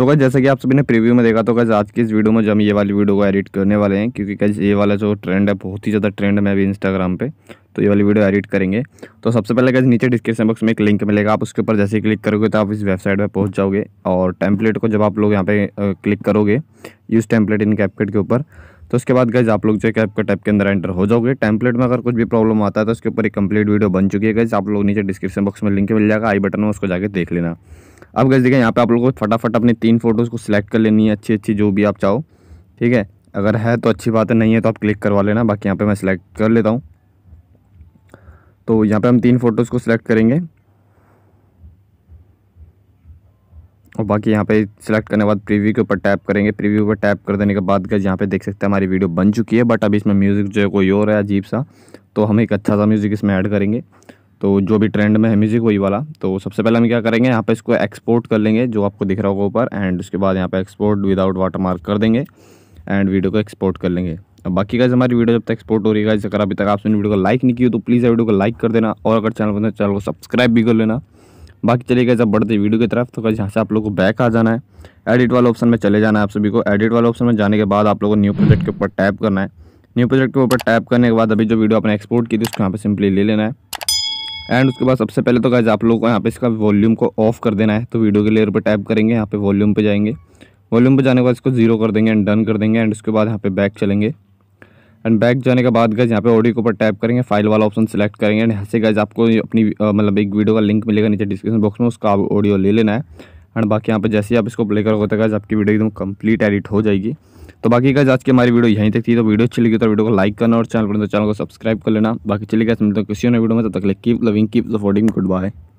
सो so, जैसे कि आप सभी ने प्रीव्यू में देखा तो गज आज की इस वीडियो में जो हम ये वाली वीडियो को एडिट करने वाले हैं क्योंकि गज ये वाला जो ट्रेंड है बहुत ही ज़्यादा ट्रेंड है अभी इंस्टाग्राम पे तो ये वाली वीडियो एडिट करेंगे तो सबसे पहले गज नीचे डिस्क्रिप्शन बॉक्स में एक लिंक मिलेगा आप उसके ऊपर जैसे ही क्लिक करोगे तो आप इस वेबसाइट पर पहुँच जाओगे और टेम्पलेट को जब आप लोग यहाँ पे क्लिक करोगे यूज़ टैंपलेट इन कैपकट के ऊपर तो उसके बाद गज आप लोग जो कैपकट टैप के अंदर एंटर हो जाओगे टैंपलेट में अगर कुछ भी प्रॉब्लम आता है तो उसके ऊपर एक कंप्लीट वीडियो बन चुकी है गज आप लोग नीचे डिस्क्रिप्शन बॉक्स में लिंक मिल जाएगा आई बटन में उसको जाके देख लेना अब गैस देखें यहाँ पे आप लोगों को फटाफट अपने तीन फ़ोटोज़ को सिलेक्ट कर लेनी है अच्छी अच्छी जो भी आप चाहो ठीक है अगर है तो अच्छी बात है नहीं है तो आप क्लिक करवा लेना बाकी यहाँ पे मैं सिलेक्ट कर लेता हूँ तो यहाँ पे हम तीन फ़ोटोज़ को सिलेक्ट करेंगे और बाकी यहाँ पे सिलेक्ट करने के बाद प्रीव्यू के ऊपर टैप करेंगे प्रीव्यू पर टैप कर देने के बाद गैस यहाँ पे देख सकते हैं हमारी वीडियो बन चुकी है बट अब इसमें म्यूज़िक जो है कोई और है अजीब सा तो हम एक अच्छा सा म्यूज़िक इसमें ऐड करेंगे तो जो भी ट्रेंड में है म्यूज़िक वही वाला तो सबसे पहले हम क्या करेंगे यहाँ पे इसको एक्सपोर्ट कर लेंगे जो आपको दिख रहा होगा ऊपर एंड उसके बाद यहाँ पे एक्सपोर्ट विदाउट वाटरमार्क कर देंगे एंड वीडियो को एक्सपोर्ट कर लेंगे अब बाकी का हमारी वीडियो जब तक एक्सपोर्ट हो रही है अगर अभी तक आपने वीडियो को लाइक नहीं की तो प्लीज़ वीडियो को लाइक कर देना और अगर चैनल पर चैनल को सब्सक्राइब भी कर लेना बाकी चलेगा गए जब बढ़ते वीडियो की तरफ तो कहीं यहाँ से आप लोग को बैक आ जाना है एडिट वाले ऑप्शन में चले जाना है आप सभी को एडिट वाले ऑप्शन में जाने के बाद आप लोगों को न्यू प्रोजेक्ट के ऊपर टैप करना है न्यू प्रोजेक्ट के ऊपर टैप करने के बाद अभी जो वीडियो आपने एक्सपोर्ट की थी उसको यहाँ पर सिंपली ले लेना है एंड उसके बाद सबसे पहले तो गाइज आप लोगों को यहाँ पे इसका वॉल्यूम को ऑफ कर देना है तो वीडियो के लेयर पर टाइप करेंगे यहाँ पे वॉल्यूम पे जाएंगे वॉल्यूम पे जाने के बाद इसको जीरो कर देंगे एंड डन कर देंगे एंड उसके बाद यहाँ पे बैक चलेंगे एंड बैक जाने के बाद गज यहाँ पे ऑडियो के ऊपर टाइप करेंगे फाइल वाला ऑप्शन सेलेक्ट करेंगे एंड यहाँ से गज आपको अपनी मतलब एक वीडियो का लिंक मिलेगा नीचे डिस्क्रिप्शन बॉक्स में उसका ऑडियो ले लेना है एंड बाकी यहाँ पर जैसे ही आप इसको प्ले करोगे तो गज आपकी वीडियो एकदम कम्प्लीट एडिट हो जाएगी तो बाकी का आज की हमारी वीडियो यहीं तक थी तो वीडियो अच्छी लगी तो वीडियो को लाइक करना और चैनल पर तो चैनल को सब्सक्राइब कर लेना बाकी चलेगा मिलते हैं किसी ने वीडियो में तब तक keep loving keep the good bye